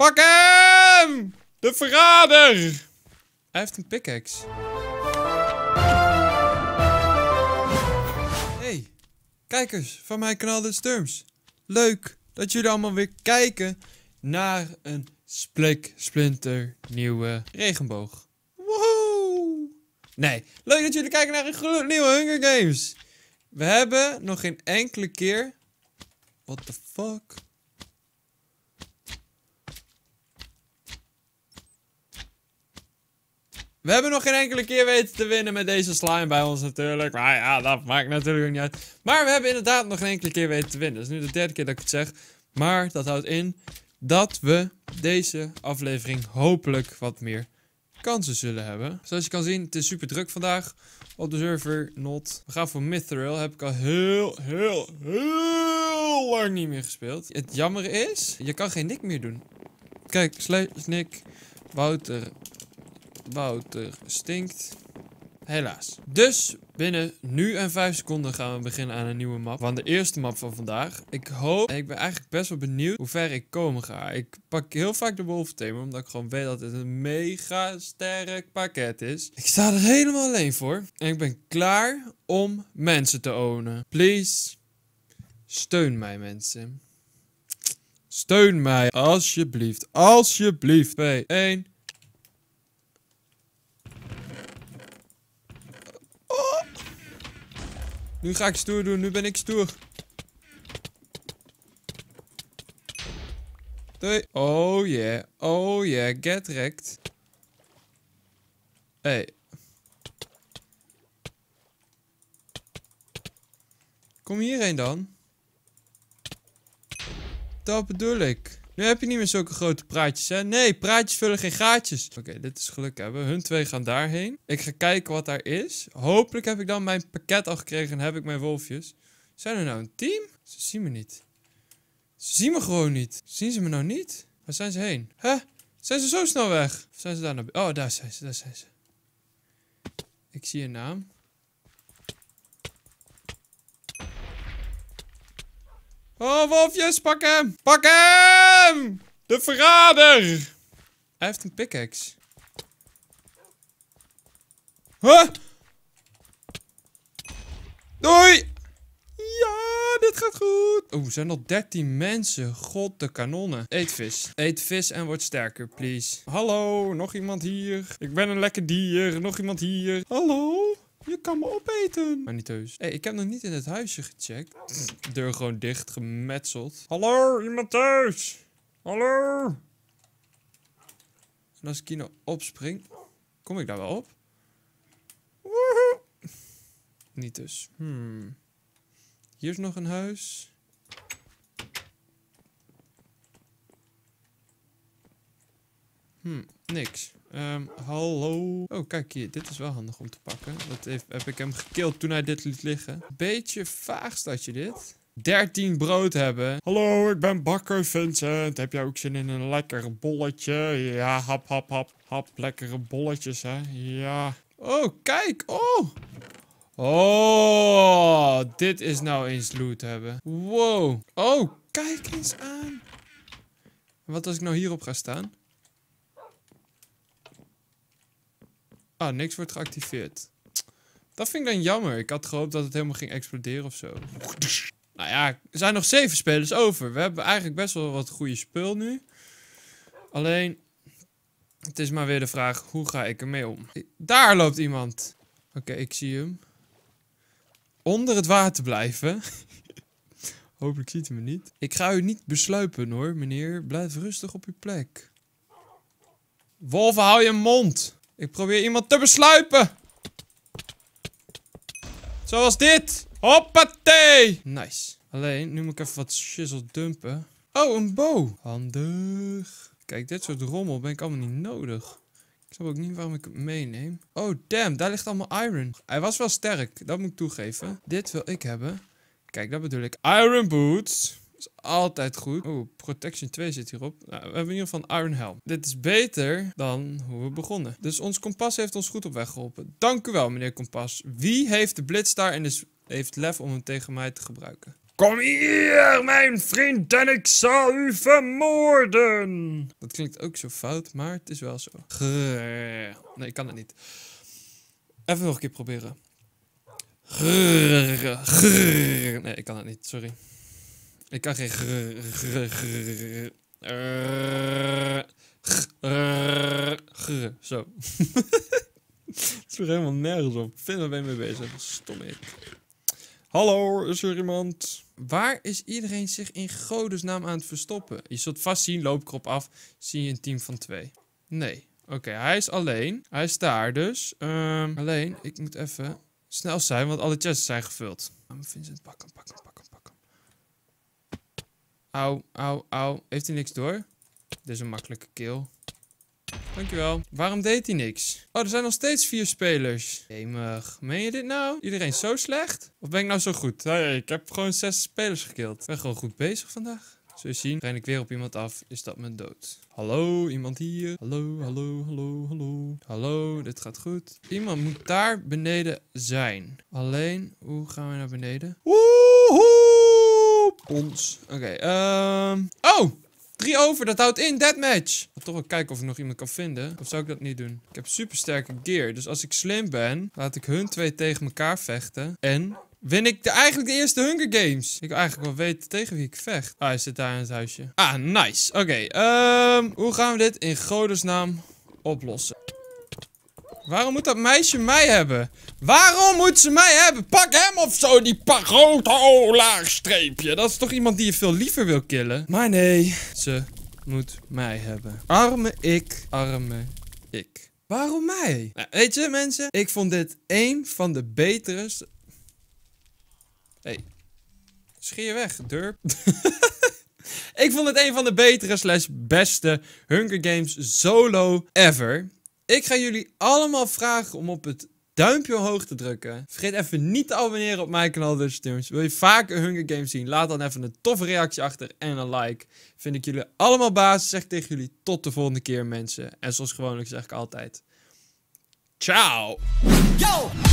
Pak hem! De verrader! Hij heeft een pickaxe. Hey, kijkers van mijn kanaal The Sturms. Leuk dat jullie allemaal weer kijken naar een splik splinter nieuwe regenboog. Woehoe! Nee, leuk dat jullie kijken naar een nieuwe Hunger Games. We hebben nog geen enkele keer... What the fuck? We hebben nog geen enkele keer weten te winnen met deze slime bij ons natuurlijk. Maar ja, dat maakt natuurlijk ook niet uit. Maar we hebben inderdaad nog geen enkele keer weten te winnen. Dat is nu de derde keer dat ik het zeg. Maar dat houdt in dat we deze aflevering hopelijk wat meer kansen zullen hebben. Zoals je kan zien, het is super druk vandaag op de server Not. We gaan voor Mithril. Heb ik al heel, heel, heel lang niet meer gespeeld. Het jammer is, je kan geen nick meer doen. Kijk, slash nick Wouter Wouter stinkt. Helaas. Dus binnen nu en 5 seconden gaan we beginnen aan een nieuwe map. Van de eerste map van vandaag. Ik hoop, ik ben eigenlijk best wel benieuwd hoe ver ik komen ga. Ik pak heel vaak de Wolf Thema, omdat ik gewoon weet dat het een mega sterk pakket is. Ik sta er helemaal alleen voor. En ik ben klaar om mensen te ownen. Please, steun mij mensen. Steun mij, alsjeblieft. Alsjeblieft. 2, 1... Nu ga ik stoer doen, nu ben ik stoer. Doei. Oh yeah, oh yeah, get wrecked. Hey. Kom hierheen dan. Dat bedoel ik. Nu heb je niet meer zulke grote praatjes, hè? Nee, praatjes vullen geen gaatjes. Oké, dit is geluk hebben. Hun twee gaan daarheen. Ik ga kijken wat daar is. Hopelijk heb ik dan mijn pakket al gekregen en heb ik mijn wolfjes. Zijn er nou een team? Ze zien me niet. Ze zien me gewoon niet. Zien ze me nou niet? Waar zijn ze heen? Hè? Zijn ze zo snel weg? Of zijn ze daar naar Oh, daar zijn ze, daar zijn ze. Ik zie een naam. Oh, wolfjes, pak hem! Pak hem! De verrader! Hij heeft een pickaxe. Huh? Doei! Ja, dit gaat goed. Oeh, zijn al 13 mensen. God, de kanonnen. Eet vis. Eet vis en word sterker, please. Hallo, nog iemand hier. Ik ben een lekker dier. Nog iemand hier. Hallo? Je kan me opeten. Maar niet heus. Hé, hey, ik heb nog niet in het huisje gecheckt. Deur gewoon dicht, gemetseld. Hallo, iemand thuis? Hallo? En als ik hier nou opspring, kom ik daar wel op? Woehoe. Niet dus. Hmm. Hier is nog een huis. Hmm, niks. Ehm, hallo. Oh, kijk hier. Dit is wel handig om te pakken. Dat heb ik hem gekild toen hij dit liet liggen. Beetje vaag staat je dit. 13 brood hebben. Hallo, ik ben bakker Vincent. Heb jij ook zin in een lekker bolletje? Ja, hap, hap, hap. Hap, lekkere bolletjes, hè? Ja. Oh, kijk. Oh. Oh, dit is nou eens loot hebben. Wow. Oh, kijk eens aan. Wat als ik nou hierop ga staan? Ah, niks wordt geactiveerd. Dat vind ik dan jammer. Ik had gehoopt dat het helemaal ging exploderen of zo. Nou ja, er zijn nog zeven spelers over. We hebben eigenlijk best wel wat goede spul nu. Alleen, het is maar weer de vraag, hoe ga ik ermee om? Daar loopt iemand. Oké, ik zie hem. Onder het water blijven. Hopelijk ziet hij me niet. Ik ga u niet besluipen hoor, meneer. Blijf rustig op uw plek. Wolven, hou je mond. Ik probeer iemand te besluipen. Zoals dit. Hoppa Nice. Alleen, nu moet ik even wat shizzle dumpen. Oh, een bow. Handig. Kijk, dit soort rommel ben ik allemaal niet nodig. Ik snap ook niet waarom ik het meeneem. Oh, damn. Daar ligt allemaal iron. Hij was wel sterk. Dat moet ik toegeven. Dit wil ik hebben. Kijk, dat bedoel ik. Iron boots. is altijd goed. Oh, protection 2 zit hierop. Nou, we hebben in ieder geval een iron helm. Dit is beter dan hoe we begonnen. Dus ons kompas heeft ons goed op weg geholpen. Dank u wel, meneer kompas. Wie heeft de Blitstar in de heeft lef om hem tegen mij te gebruiken. Kom hier, mijn vriend, en ik zal u vermoorden. Dat klinkt ook zo fout, maar het is wel zo. Grrr. Nee, ik kan het niet. Even nog een keer proberen. Nee, ik kan het niet, sorry. Ik kan geen Zo. Het is weer helemaal nergens op. Vind waar ben je mee bezig? Stom ik. Hallo, is er iemand? Waar is iedereen zich in godesnaam aan het verstoppen? Je zult vast zien, loop ik erop af, zie je een team van twee. Nee. Oké, hij is alleen. Hij is daar dus. Ehm, alleen, ik moet even snel zijn, want alle chests zijn gevuld. Ehm, Vincent, pak hem, pak hem, pak hem, pak hem. Au, au, au. Heeft hij niks door? Dit is een makkelijke kill. Dankjewel. Waarom deed hij niks? Oh, er zijn nog steeds vier spelers. Jemig. Meen je dit nou? Iedereen zo slecht? Of ben ik nou zo goed? Hey, nou ik heb gewoon zes spelers gekild. Ik ben gewoon goed bezig vandaag. Zo je zien, ren ik weer op iemand af, is dat mijn dood. Hallo, iemand hier. Hallo, hallo, hallo, hallo. Hallo, dit gaat goed. Iemand moet daar beneden zijn. Alleen, hoe gaan we naar beneden? Woehoe! Ons. Oké, ehm... Um... Oh! Drie over, dat houdt in, deadmatch Ik ga toch wel kijken of ik nog iemand kan vinden. Of zou ik dat niet doen? Ik heb supersterke gear, dus als ik slim ben, laat ik hun twee tegen elkaar vechten. En win ik de, eigenlijk de eerste Hunger Games. Ik wil eigenlijk wel weten tegen wie ik vecht. Ah, hij zit daar in het huisje. Ah, nice. Oké, okay, ehm, hoe gaan we dit in naam oplossen? Waarom moet dat meisje mij hebben? Waarom moet ze mij hebben? Pak hem of zo, die grote laagstreepje. Dat is toch iemand die je veel liever wil killen? Maar nee, ze moet mij hebben. Arme ik, arme ik. Waarom mij? Nou, weet je mensen, ik vond dit een van de betere... hey. scheer weg, durp. ik vond het een van de betere slash beste Hunger Games solo ever. Ik ga jullie allemaal vragen om op het duimpje omhoog te drukken. Vergeet even niet te abonneren op mijn kanaal Dutch Wil je een Hunger Games zien? Laat dan even een toffe reactie achter en een like. Vind ik jullie allemaal baas. Zeg tegen jullie tot de volgende keer mensen. En zoals gewoonlijk zeg ik altijd. Ciao! Yo!